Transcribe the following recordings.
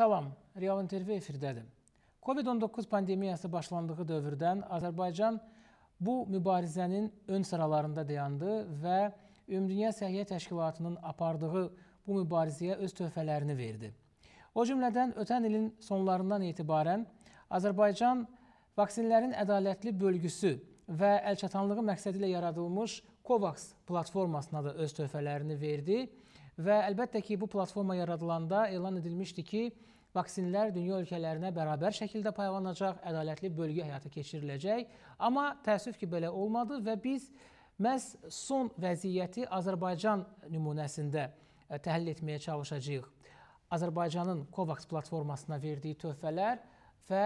Salam, Real İntervyu efirdədir. COVID-19 pandemiyası başlandığı dövrdən Azərbaycan bu mübarizənin ön sıralarında dayandı və Ümumdünya Səhiyyə Təşkilatının apardığı bu mübarizəyə öz töhfələrini verdi. O cümlədən ötən ilin sonlarından etibarən Azərbaycan vaksinlərin ədalətli bölgüsü və əlçatanlığı məqsədi ilə yaradılmış COVAX platformasına da öz töhfələrini verdi və əlbəttə ki, bu platforma yaradılanda elan edilmişdi ki, Vaksinlər dünya ölkələrinə bərabər şəkildə paylanacaq, ədalətli bölgü həyata keçiriləcək. Amma təəssüf ki, belə olmadı və biz məhz son vəziyyəti Azərbaycan nümunəsində e, təhlil etməyə çalışacağıq. Azərbaycanın COVAX platformasına verdiyi töhfələr və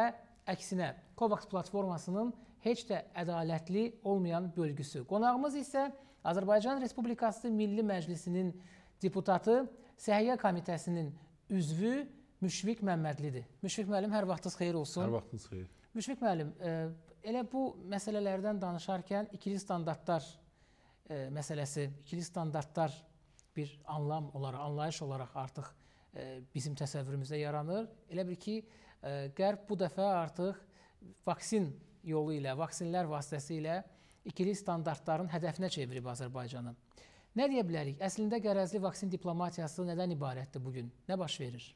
əksinə COVAX platformasının heç də ədalətli olmayan bölgüsü. Qonağımız isə Azərbaycan Respublikası Milli Məclisinin deputatı, Səhiyyə Komitəsinin üzvü Müşfiq Məmmədlidir. Müşfiq müəllim, hər vaxtınız xeyir olsun. Hər vaxtınız xeyir. Müşfiq müəllim, e, elə bu məsələlərdən danışarkən ikili standartlar e, məsələsi, ikili standartlar bir anlam olaraq, anlayış olaraq artıq e, bizim təsəvvürümüzdə yaranır. Elə bir ki, Qərb bu dəfə artıq vaksin yolu ilə, vaksinlər vasitəsilə ikili standartların hədəfinə çevirib Azərbaycanı. Nə deyə bilərik? Əslində qərəzli vaksin diplomatiyası nədən ibarətdir bu gün? Nə baş verir?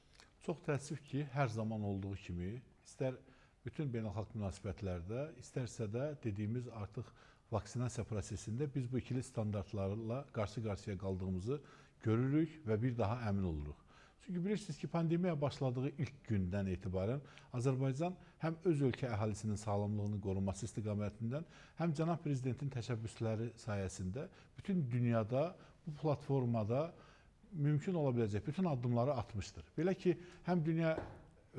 Çox təəssüf ki, hər zaman olduğu kimi, istər bütün beynəlxalq münasibətlərdə, istərsə də dediyimiz artıq vaksinasiya prosesində biz bu ikili standartlarla qarşı-qarşıya qaldığımızı görürük və bir daha əmin oluruq. Çünki bilirsiniz ki, pandemiya başladığı ilk gündən etibarən Azərbaycan həm öz ölkə əhalisinin sağlamlığını qoruması istiqamətindən, həm cənab prezidentin təşəbbüsləri sayəsində bütün dünyada bu platformada mümkün ola biləcək bütün addımları atmışdır. Belə ki, həm dünya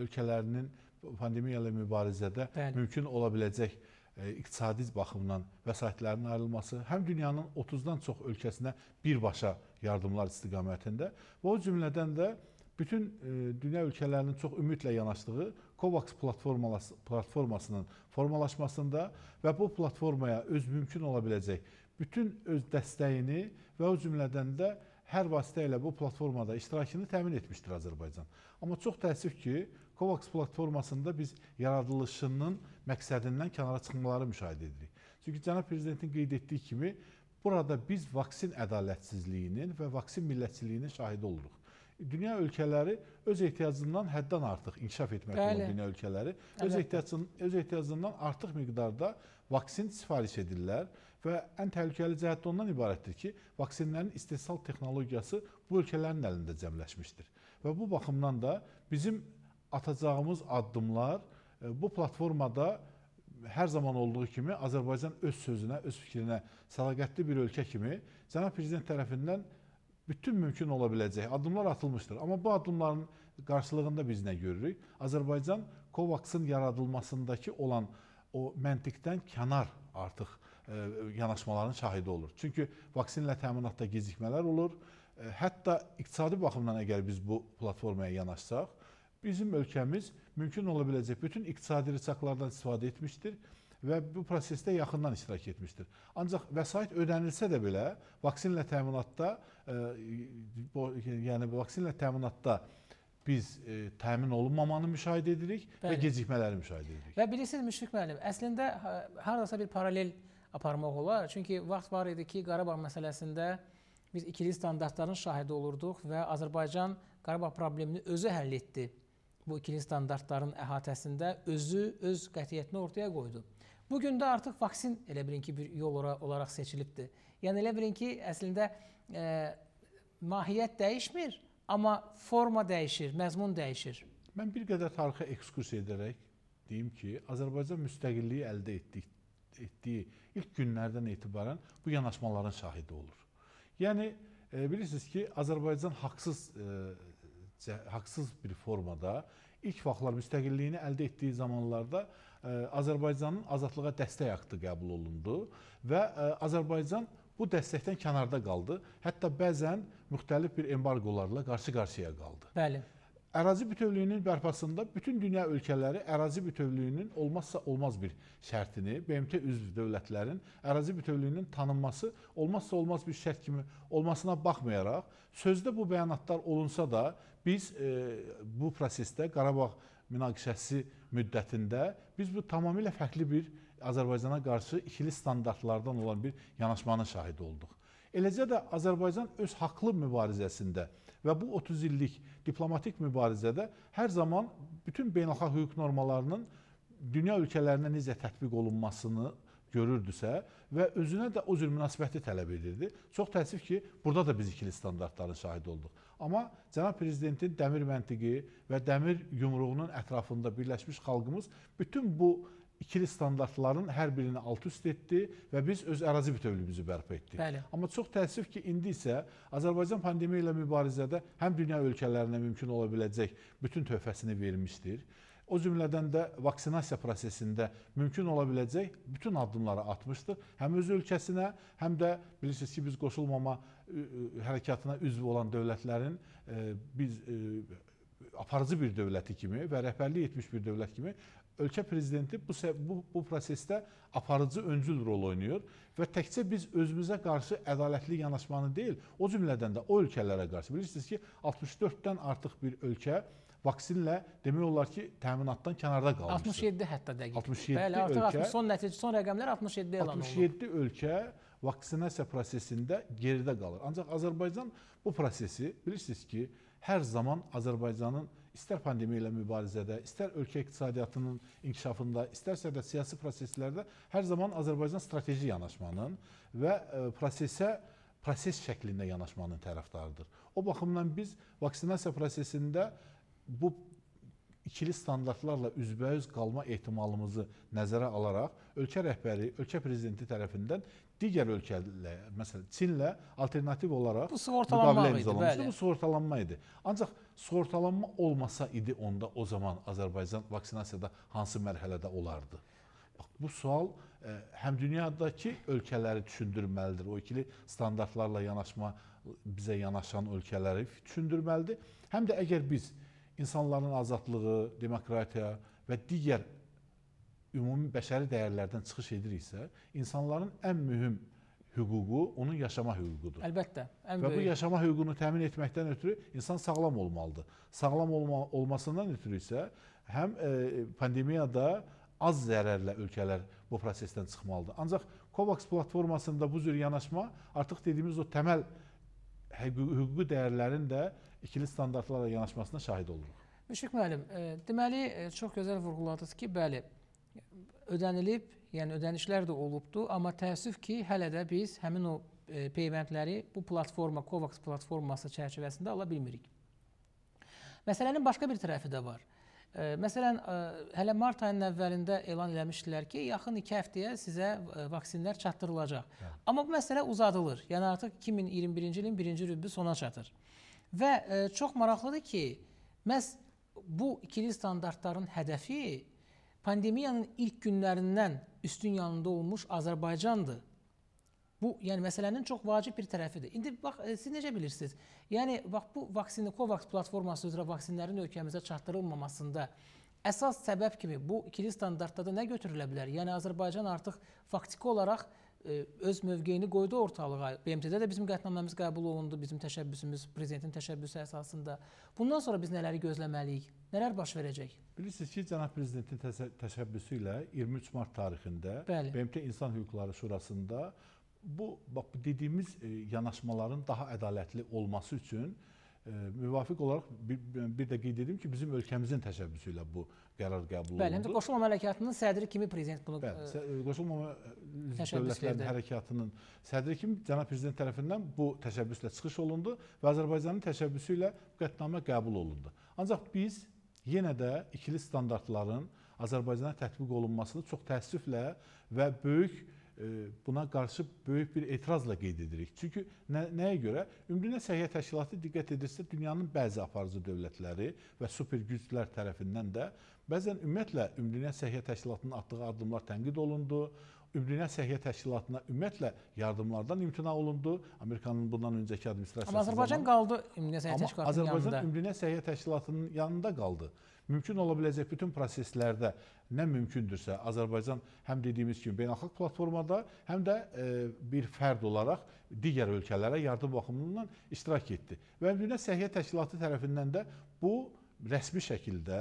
ölkələrinin pandemiya ilə mübarizədə Bəli. mümkün ola biləcək e, iqtisadi baxımdan vəsaitlərin ayrılması, həm dünyanın 30-dan çox ölkəsinə birbaşa yardımlar istiqamətində və o cümlədən də bütün e, dünya ölkələrinin çox ümidlə yanaşdığı COVAX platforması, platformasının formalaşmasında və bu platformaya öz mümkün ola biləcək bütün öz dəstəyini və o cümlədən də hər vasitə ilə bu platformada iştirakını təmin etmişdir Azərbaycan. Amma çox təəssüf ki, COVAX platformasında biz yaradılışının məqsədindən kənara çıxmaları müşahidə edirik. Çünki cənab prezidentin qeyd etdiyi kimi burada biz vaksin ədalətsizliyinin və vaksin millətçiliyinin şahidi oluruq. Dünya ölkələri öz ehtiyacından həddən artıq inkişaf etmək olan dünya ölkələri öz ehtiyacından, öz ehtiyacından artıq miqdarda vaksin sifariş edirlər Və ən təhlükəli cəhət ondan ibarətdir ki, vaksinlərin istehsal texnologiyası bu ölkələrin əlində cəmləşmişdir. Və bu baxımdan da bizim atacağımız addımlar e, bu platformada hər zaman olduğu kimi Azərbaycan öz sözünə, öz fikrinə sədaqətli bir ölkə kimi cənab prezident tərəfindən bütün mümkün ola biləcək addımlar atılmışdır. Amma bu addımların qarşılığında biz nə görürük? Azərbaycan COVAX-ın yaradılmasındakı olan o məntiqdən kənar artıq E, yanaşmaların şahidi olur. Çünki vaksinlə təminatda gecikmələr olur. E, hətta iqtisadi baxımdan əgər biz bu platformaya yanaşsaq, bizim ölkəmiz mümkün ola biləcək bütün iqtisadi rıçaqlardan istifadə etmişdir və bu prosesdə yaxından iştirak etmişdir. Ancaq vəsait ödənilsə də belə vaksinlə təminatda e, yəni vaksinlə təminatda biz e, təmin olunmamanı müşahidə edirik Bəli. və gecikmələri müşahidə edirik. Və bilirsiniz Müşfiq müəllim, əslində haradasa bir paralel e, aparmaq olar. Çünki vaxt var idi ki, Qarabağ məsələsində biz ikili standartların şahidi olurduq və Azərbaycan Qarabağ problemini özü həll etdi. Bu ikili standartların əhatəsində özü öz qətiyyətini ortaya qoydu. Bu gün də artıq vaksin elə bilin ki, bir yol olaraq seçilibdir. Yəni elə bilin ki, əslində e, mahiyyət dəyişmir, amma forma dəyişir, məzmun dəyişir. Mən bir qədər tarixə ekskurs edərək deyim ki, Azərbaycan müstəqilliyi əldə etdik etdiyi ilk günlərdən etibarən bu yanaşmaların şahidi olur. Yəni e, bilirsiniz ki, Azərbaycan haqsız e, haqsız bir formada ilk vaxtlar müstəqilliyini əldə etdiyi zamanlarda e, Azərbaycanın azadlığa dəstək aktı qəbul olundu və Azərbaycan bu dəstəkdən kənarda qaldı. Hətta bəzən müxtəlif bir embarqolarla qarşı-qarşıya qaldı. Bəli. Ərazi bütövlüyünün bərpasında bütün dünya ölkələri ərazi bütövlüyünün olmazsa olmaz bir şərtini, BMT üzv dövlətlərin ərazi bütövlüyünün tanınması olmazsa olmaz bir şərt kimi olmasına baxmayaraq, sözdə bu bəyanatlar olunsa da biz e, bu prosesdə Qarabağ münaqişəsi müddətində biz bu tamamilə fərqli bir Azərbaycana qarşı ikili standartlardan olan bir yanaşmanın şahidi olduq. Eləcə də Azərbaycan öz haqlı mübarizəsində Və bu 30 illik diplomatik mübarizədə hər zaman bütün beynəlxalq hüquq normalarının dünya ölkələrinə necə tətbiq olunmasını görürdüsə və özünə də o cür münasibəti tələb edirdi. Çox təəssüf ki, burada da biz ikili standartların şahid olduq. Amma cənab prezidentin dəmir məntiqi və dəmir yumruğunun ətrafında birləşmiş xalqımız bütün bu ikili standartların hər birini alt-üst etdi və biz öz ərazi bütövlüyümüzü bərpa etdik. Bəli. Amma çox təəssüf ki, indi isə Azərbaycan pandemiya ilə mübarizədə həm dünya ölkələrinə mümkün ola biləcək bütün töhfəsini vermişdir. O cümlədən də vaksinasiya prosesində mümkün ola biləcək bütün addımları atmışdır. Həm öz ölkəsinə, həm də bilirsiniz ki, biz qoşulmama hərəkatına üzv olan dövlətlərin e, biz e, aparıcı bir dövləti kimi və rəhbərlik etmiş bir dövlət kimi ölkə prezidenti bu bu, bu prosesdə aparıcı öncül rol oynayır və təkcə biz özümüzə qarşı ədalətli yanaşmanı deyil, o cümlədən də o ölkələrə qarşı bilirsiniz ki, 64-dən artıq bir ölkə vaksinlə demək olar ki, təminatdan kənarda qalmışdır. 67 hətta dəqiq. 67 Bəli, artıq ölkə, son nəticə, son rəqəmlər 67 elan olunub. 67 ölkə vaksinasiya prosesində geridə qalır. Ancaq Azərbaycan bu prosesi bilirsiniz ki, hər zaman Azərbaycanın istər pandemiya ilə mübarizədə, istər ölkə iqtisadiyyatının inkişafında, istərsə də siyasi proseslərdə hər zaman Azərbaycan strateji yanaşmanın və e, prosesə proses şəklində yanaşmanın tərəfdarıdır. O baxımdan biz vaksinasiya prosesində bu ikili standartlarla üzbəüz qalma ehtimalımızı nəzərə alaraq ölkə rəhbəri, ölkə prezidenti tərəfindən digər ölkələrlə, məsələn, Çinlə alternativ olaraq bu müqavilə imzalamışdı. Bu sığortalanma idi. Ancaq sığortalanma olmasa idi onda o zaman Azərbaycan vaksinasiyada hansı mərhələdə olardı? Bax bu sual ə, e, həm dünyadakı ölkələri düşündürməlidir. O ikili standartlarla yanaşma bizə yanaşan ölkələri düşündürməlidir. Həm də əgər biz insanların azadlığı, demokratiya və digər ümumi bəşəri dəyərlərdən çıxış ediriksə, insanların ən mühüm hüququ onun yaşama hüququdur. Əlbəttə. Ən Və böyük. bu yaşama hüququnu təmin etməkdən ötürü insan sağlam olmalıdır. Sağlam olma, olmasından ötürü isə həm e, pandemiyada az zərərlə ölkələr bu prosesdən çıxmalıdır. Ancaq COVAX platformasında bu cür yanaşma artıq dediyimiz o təməl hüquqi dəyərlərin də ikili standartlarla yanaşmasına şahid oluruq. Müşfiq müəllim, e, deməli e, çox gözəl vurğuladınız ki, bəli, ödənilib, yəni ödənişlər də olubdu, amma təəssüf ki, hələ də biz həmin o e, peyvəndləri bu platforma, COVAX platforması çərçivəsində ala bilmirik. Məsələnin başqa bir tərəfi də var. E, məsələn, e, hələ mart ayının əvvəlində elan eləmişdilər ki, yaxın 2 həftəyə sizə e, vaksinlər çatdırılacaq. Hə. Amma bu məsələ uzadılır. Yəni artıq 2021-ci ilin 1-ci rübü sona çatır. Və e, çox maraqlıdır ki, məs bu ikili standartların hədəfi pandemiyanın ilk günlərindən üstün yanında olmuş Azərbaycandır. Bu, yəni məsələnin çox vacib bir tərəfidir. İndi bax e, siz necə bilirsiniz? Yəni bax bu vaksini Covax platforması üzrə vaksinlərin ölkəmizə çatdırılmamasında əsas səbəb kimi bu ikili standartda da nə götürülə bilər? Yəni Azərbaycan artıq faktiki olaraq E, öz mövqeyini qoydu ortalığa. BMT-də də bizim qətnaməmiz qəbul olundu, bizim təşəbbüsümüz, prezidentin təşəbbüsü əsasında. Bundan sonra biz nələri gözləməliyik? Nələr baş verəcək? Bilirsiniz ki, cənab prezidentin təşəbbüsü ilə 23 mart tarixində Bəli. BMT İnsan Hüquqları Şurasında bu bax bu dediyimiz e, yanaşmaların daha ədalətli olması üçün müvafiq olaraq bir, bir də qeyd edim ki, bizim ölkəmizin təşəbbüsü ilə bu qərar qəbul olundu. Bəli, həm də qoşulma əmələkiyyatının sədri kimi prezident bunu Bəli, qoşulma dövlətlərinin hərəkatının sədri kimi cənab prezident tərəfindən bu təşəbbüslə çıxış olundu və Azərbaycanın təşəbbüsü ilə qətnamə qəbul olundu. Ancaq biz yenə də ikili standartların Azərbaycana tətbiq olunmasını çox təəssüflə və böyük E, buna qarşı böyük bir etirazla qeyd edirik. Çünki nə, nəyə görə? Ümumdünya Səhiyyə Təşkilatı diqqət edirsə, dünyanın bəzi aparıcı dövlətləri və super güclər tərəfindən də bəzən ümumiyyətlə Ümumdünya Səhiyyə Təşkilatının atdığı addımlar tənqid olundu. Ümumdünya Səhiyyə Təşkilatına ümumiyyətlə yardımlardan imtina olundu. Amerikanın bundan öncəki administrasiyası. Amma Azərbaycan zaman, qaldı Ümumdünya Səhiyyə Təşkilatının yanında. Amma Azərbaycan Ümumdünya Səhiyyə Təşkilatının yanında qaldı mümkün ola biləcək bütün proseslərdə nə mümkündürsə, Azərbaycan həm dediyimiz kimi beynəlxalq platformada, həm də e, bir fərd olaraq digər ölkələrə yardım baxımından iştirak etdi. Və Ümumdünya Səhiyyə Təşkilatı tərəfindən də bu rəsmi şəkildə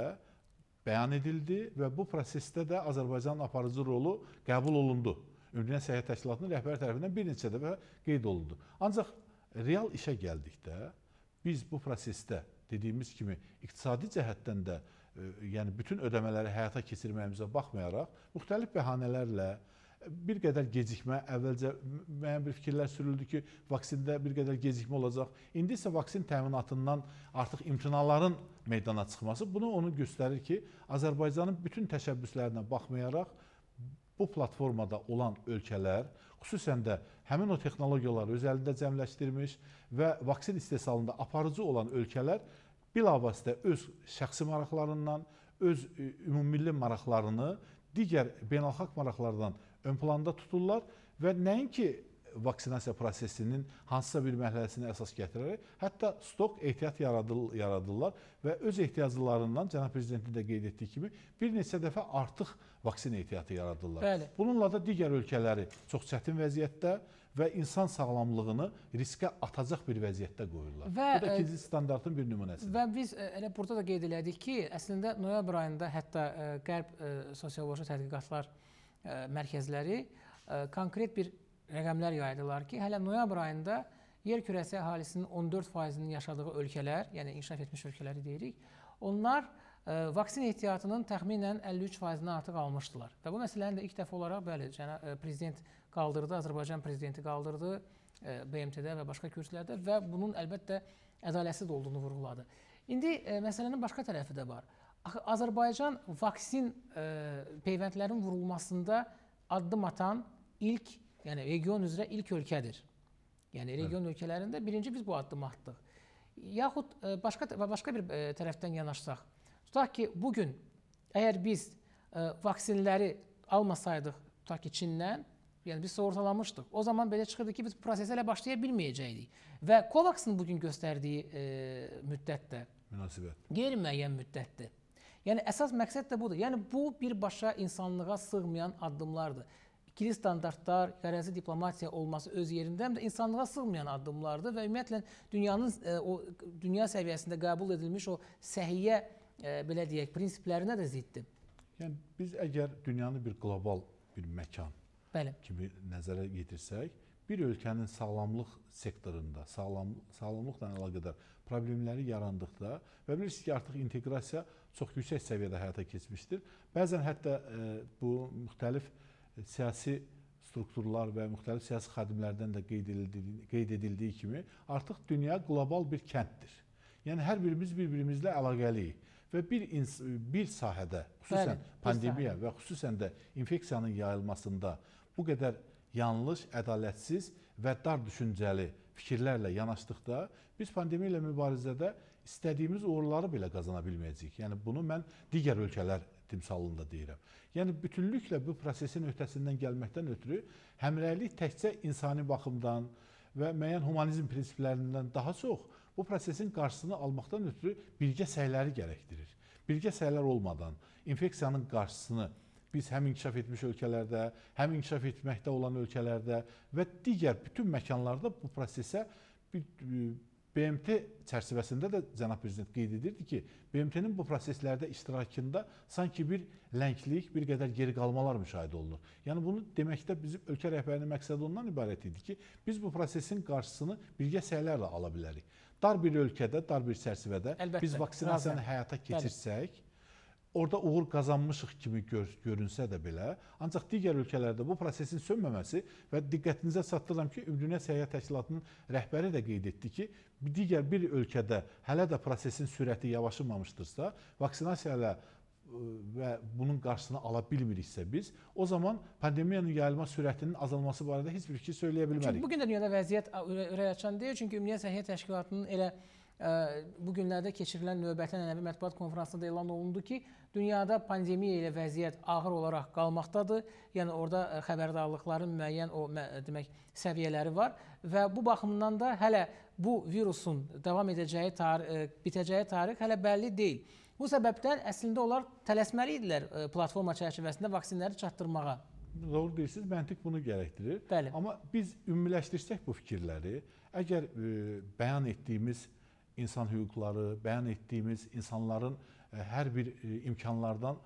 bəyan edildi və bu prosesdə də Azərbaycanın aparıcı rolu qəbul olundu. Ümumdünya Səhiyyə Təşkilatının rəhbər tərəfindən bir neçə dəfə qeyd olundu. Ancaq real işə gəldikdə biz bu prosesdə dediyimiz kimi iqtisadi cəhətdən də yəni bütün ödəmələri həyata keçirməyimizə baxmayaraq müxtəlif bəhanələrlə bir qədər gecikmə, əvvəlcə müəyyən bir fikirlər sürüldü ki, vaksində bir qədər gecikmə olacaq. İndi isə vaksin təminatından artıq imtinaların meydana çıxması bunu onu göstərir ki, Azərbaycanın bütün təşəbbüslərinə baxmayaraq bu platformada olan ölkələr, xüsusən də həmin o texnologiyaları öz əlində cəmləşdirmiş və vaksin istehsalında aparıcı olan ölkələr bilavasitə öz şəxsi maraqlarından, öz e, ümummilli maraqlarını digər beynəlxalq maraqlardan ön planda tuturlar və nəinki vaksinasiya prosesinin hansısa bir mərhələsinə əsas gətirərək, hətta stok ehtiyat yaradır, yaradırlar və öz ehtiyaclarından cənab prezidentin də qeyd etdiyi kimi bir neçə dəfə artıq vaksin ehtiyatı yaradırlar. Bəli. Bununla da digər ölkələri çox çətin vəziyyətdə və insan sağlamlığını riskə atacaq bir vəziyyətdə qoyurlar. Və, Bu da ikinci e, standartın bir nümunəsidir. Və biz e, elə burada da qeyd elədik ki, əslində noyabr ayında hətta e, Qərb Sosioloji Tədqiqatlar Mərkəzləri konkret bir rəqəmlər yaydılar ki, hələ noyabr ayında yer kürəsi əhalisinin 14%-nin yaşadığı ölkələr, yəni inkişaf etmiş ölkələri deyirik, onlar vaksin ehtiyatının təxminən 53%-ni artıq almışdılar. Və bu məsələni də ilk dəfə olaraq bəli, e, prezident qaldırdı, Azərbaycan prezidenti qaldırdı e, BMT-də və başqa kürsülərdə və bunun əlbəttə ədalətsiz olduğunu vurğuladı. İndi e, məsələnin başqa tərəfi də var. Axı Azərbaycan vaksin peyvəndlərin vurulmasında addım atan ilk, yəni region üzrə ilk ölkədir. Yəni region Hı. ölkələrində birinci biz bu addımı atdıq. Yaxud başqa və başqa bir tərəfdən yanaşsaq, Tutaq ki, bu gün əgər biz ə, e, vaksinləri almasaydıq, tutaq ki, Çindən, yəni biz sığortalamışdıq. O zaman belə çıxırdı ki, biz prosesə elə başlaya bilməyəcəkdik. Və Covax'ın bu gün göstərdiyi ə, e, müddət də münasibət. Qeyri-müəyyən müddətdir. Yəni əsas məqsəd də budur. Yəni bu birbaşa insanlığa sığmayan addımlardır. İkili standartlar, qərəzli diplomatiya olması öz yerində həm də insanlığa sığmayan addımlardır və ümumiyyətlə dünyanın ə, e, o dünya səviyyəsində qəbul edilmiş o səhiyyə belə deyək, prinsiplərinə də ziddir. Yəni biz əgər dünyanı bir qlobal bir məkan Bəli. kimi nəzərə yetirsək, bir ölkənin sağlamlıq sektorunda, sağlam sağlamlıqla əlaqədar problemləri yarandıqda və bilirsiniz ki, artıq inteqrasiya çox yüksək səviyyədə həyata keçmişdir. Bəzən hətta e, bu müxtəlif siyasi strukturlar və müxtəlif siyasi xadimlərdən də qeyd edildiyi, qeyd edildiyi kimi artıq dünya qlobal bir kənddir. Yəni hər birimiz bir-birimizlə əlaqəliyik və bir bir sahədə, xüsusən Bəli, pandemiya sahə. və xüsusən də infeksiyanın yayılmasında bu qədər yanlış, ədalətsiz və dar düşüncəli fikirlərlə yanaşdıqda biz pandemiya ilə mübarizədə istədiyimiz uğurları belə qazana bilməyəcəyik. Yəni bunu mən digər ölkələr timsalında deyirəm. Yəni bütünlüklə bu prosesin öhdəsindən gəlməkdən ötürü həmrəylik təkcə insani baxımdan və müəyyən humanizm prinsiplərindən daha çox bu prosesin qarşısını almaqdan ötürü birgə səyləri gərəkdirir. Birgə səylər olmadan infeksiyanın qarşısını biz həm inkişaf etmiş ölkələrdə, həm inkişaf etməkdə olan ölkələrdə və digər bütün məkanlarda bu prosesə bir e, BMT çərçivəsində də cənab prezident qeyd edirdi ki, BMT-nin bu proseslərdə iştirakında sanki bir lənglik, bir qədər geri qalmalar müşahidə olunur. Yəni bunu deməkdə bizim ölkə rəhbərinin məqsədi ondan ibarət idi ki, biz bu prosesin qarşısını birgə səylərlə ala bilərik. Dar bir ölkədə, dar bir çərçivədə Əlbəttə, biz vaksinasiyanı razı. həyata keçirsək, orada uğur qazanmışıq kimi gör, görünsə də belə, ancaq digər ölkələrdə bu prosesin sönməməsi və diqqətinizə çatdırıram ki, Ümumdünya Səhiyyə Təşkilatının rəhbəri də qeyd etdi ki, digər bir ölkədə hələ də prosesin sürəti yavaşımamışdırsa, vaksinasiya ilə və bunun qarşısını ala bilmiriksə biz, o zaman pandemiyanın yayılma sürətinin azalması barədə heç bir fikir söyləyə bilmərik. Çünki bu gün də dünyada vəziyyət ürək açan deyil, çünki Ümumiyyə Səhiyyə Təşkilatının elə e, bu günlərdə keçirilən növbəti ənənəvi mətbuat konfransında elan olundu ki, dünyada pandemiya ilə vəziyyət ağır olaraq qalmaqdadır. Yəni orada e, xəbərdarlıqların müəyyən o demək səviyyələri var və bu baxımdan da hələ bu virusun davam edəcəyi tarix, e, bitəcəyi tarix hələ bəlli deyil. Bu səbəbdən əslində onlar tələsməli idilər e, platforma çərçivəsində vaksinləri çatdırmağa. Doğru deyirsiniz, məntiq bunu gərəkdirir. Bəli. Amma biz ümumiləşdirsək bu fikirləri, əgər ə, e, bəyan etdiyimiz insan hüquqları, bəyan etdiyimiz insanların ə, e, hər bir ə, imkanlardan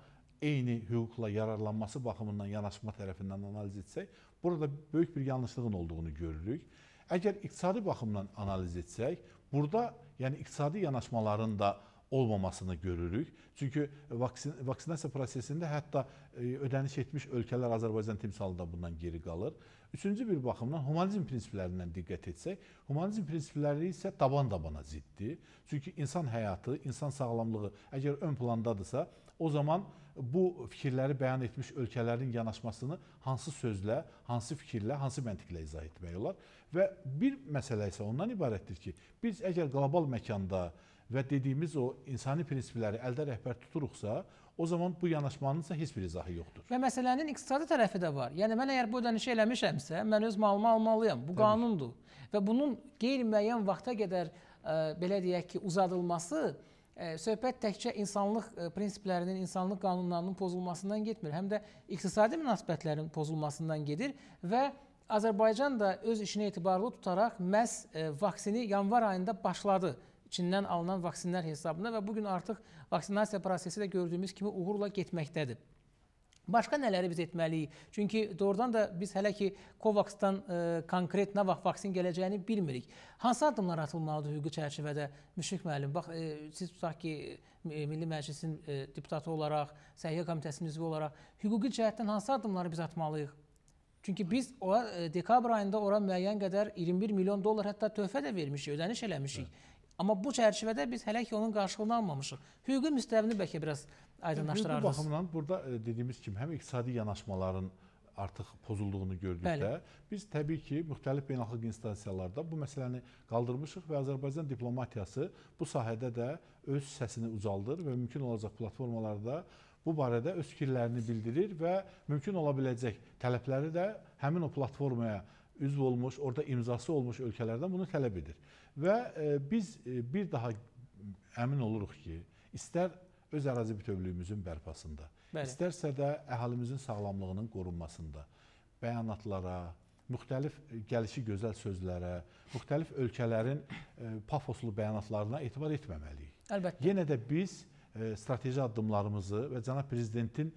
eyni hüquqla yararlanması baxımından yanaşma tərəfindən analiz etsək, burada böyük bir yanlışlığın olduğunu görürük. Əgər iqtisadi baxımdan analiz etsək, burada yəni iqtisadi yanaşmaların da olmamasını görürük. Çünki vaksin vaksinasiya prosesində hətta e, ödəniş etmiş ölkələr Azərbaycan timsalı da bundan geri qalır. Üçüncü bir baxımdan humanizm prinsiplərindən diqqət etsək, humanizm prinsipləri isə daban-dabana ziddir. Çünki insan həyatı, insan sağlamlığı əgər ön plandadırsa, o zaman bu fikirləri bəyan etmiş ölkələrin yanaşmasını hansı sözlə, hansı fikirlə, hansı məntiqlə izah etmək olar? Və bir məsələ isə ondan ibarətdir ki, biz əgər qlobal məkanda və dediyimiz o insani prinsipləri əldə rəhbər tuturuqsa, o zaman bu yanaşmanın isə heç bir izahı yoxdur. Və məsələnin iqtisadi tərəfi də var. Yəni mən əgər bu ödənişi eləmişəmsə, mən öz malımı almalıyam. Bu Təbii. qanundur. Və bunun qeyri-müəyyən vaxta qədər ə, e, belə deyək ki, uzadılması ə, e, söhbət təkcə insanlıq ə, e, prinsiplərinin, insanlıq qanunlarının pozulmasından getmir, həm də iqtisadi münasibətlərin pozulmasından gedir və Azərbaycan da öz işinə etibarlı tutaraq məhz vaksini yanvar ayında başladı. Çindən alınan vaksinlər hesabına və bugün artıq vaksinasiya prosesi də gördüyümüz kimi uğurla getməkdədir. Başqa nələri biz etməliyik? Çünki doğrudan da biz hələ ki COVAX-dan e, konkret nə vaxt vaksin gələcəyini bilmirik. Hansı addımlar atılmalıdır hüquqi çərçivədə? Müşfiq müəllim, bax e, siz tutaq ki e, Milli Məclisin e, deputatı olaraq, Səhiyyə Komitəsinin üzvü olaraq hüquqi cəhətdən hansı addımları biz atmalıyıq? Çünki biz ora, e, dekabr ayında ora müəyyən qədər 21 milyon dollar hətta töhfə də vermişik, ödəniş eləmişik. Hə. Amma bu çərçivədə biz hələ ki onun qarşılığını almamışıq. Hüquqi müstəvini bəlkə biraz aydınlaşdırarız. Bu baxımdan burada e, dediyimiz kimi həm iqtisadi yanaşmaların artıq pozulduğunu gördükdə Bəli. biz təbii ki, müxtəlif beynəlxalq instansiyalarda bu məsələni qaldırmışıq və Azərbaycan diplomatiyası bu sahədə də öz səsini ucaldır və mümkün olacaq platformalarda bu barədə öz fikirlərini bildirir və mümkün ola biləcək tələbləri də həmin o platformaya üzv olmuş, orada imzası olmuş ölkələrdən bunu tələb edir. Və e, biz e, bir daha əmin oluruq ki, istər öz ərazi bütövlüyümüzün bərpasında, Bəli. istərsə də əhalimizin sağlamlığının qorunmasında, bəyanatlara, müxtəlif gəlişi gözəl sözlərə, müxtəlif ölkələrin e, pafoslu bəyanatlarına etibar etməməliyik. Əlbəttə. Yenə də biz strateji addımlarımızı və cənab prezidentin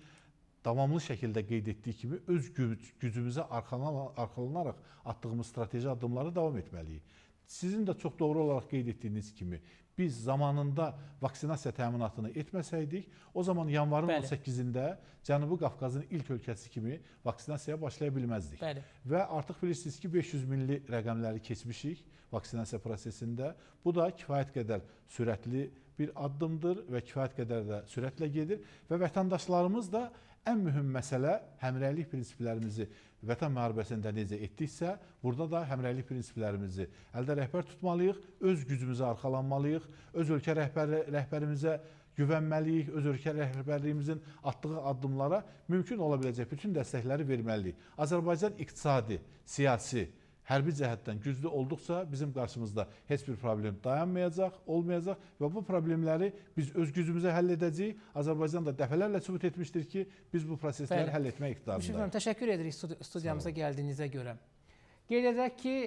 davamlı şəkildə qeyd etdiyi kimi öz gücümüzə arxalanaraq atdığımız strateji addımları davam etməliyik. Sizin də çox doğru olaraq qeyd etdiyiniz kimi biz zamanında vaksinasiya təminatını etməsəydik, o zaman yanvarın Bəli. 18-də Cənubi Qafqazın ilk ölkəsi kimi vaksinasiyaya başlaya bilməzdik. Bəli. Və artıq bilirsiniz ki, 500 minli rəqəmləri keçmişik vaksinasiya prosesində. Bu da kifayət qədər sürətli bir addımdır və kifayət qədər də sürətlə gedir və vətəndaşlarımız da Ən mühüm məsələ həmrəylik prinsiplərimizi vətən müharibəsində necə etdiksə, burada da həmrəylik prinsiplərimizi əldə rəhbər tutmalıyıq, öz gücümüzə arxalanmalıyıq, öz ölkə rəhbər, rəhbərimizə güvənməliyik, öz ölkə rəhbərliyimizin atdığı addımlara mümkün ola biləcək bütün dəstəkləri verməliyik. Azərbaycan iqtisadi, siyasi, siyasi, hərbi cəhətdən güclü olduqca bizim qarşımızda heç bir problem dayanmayacaq, olmayacaq və bu problemləri biz öz gücümüzə həll edəcəyik. Azərbaycan da dəfələrlə sübut etmişdir ki, biz bu prosesləri Bəli. həll etmək iqtidarındayıq. Müşfiq təşəkkür edirik studiyamıza gəldiyinizə görə. Qeyd edək ki,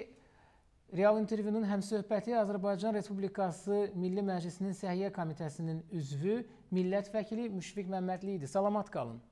Real intervyunun həmsöhbəti Azərbaycan Respublikası Milli Məclisinin Səhiyyə Komitəsinin üzvü, millət vəkili Müşfiq Məmmədli idi. Salamat qalın.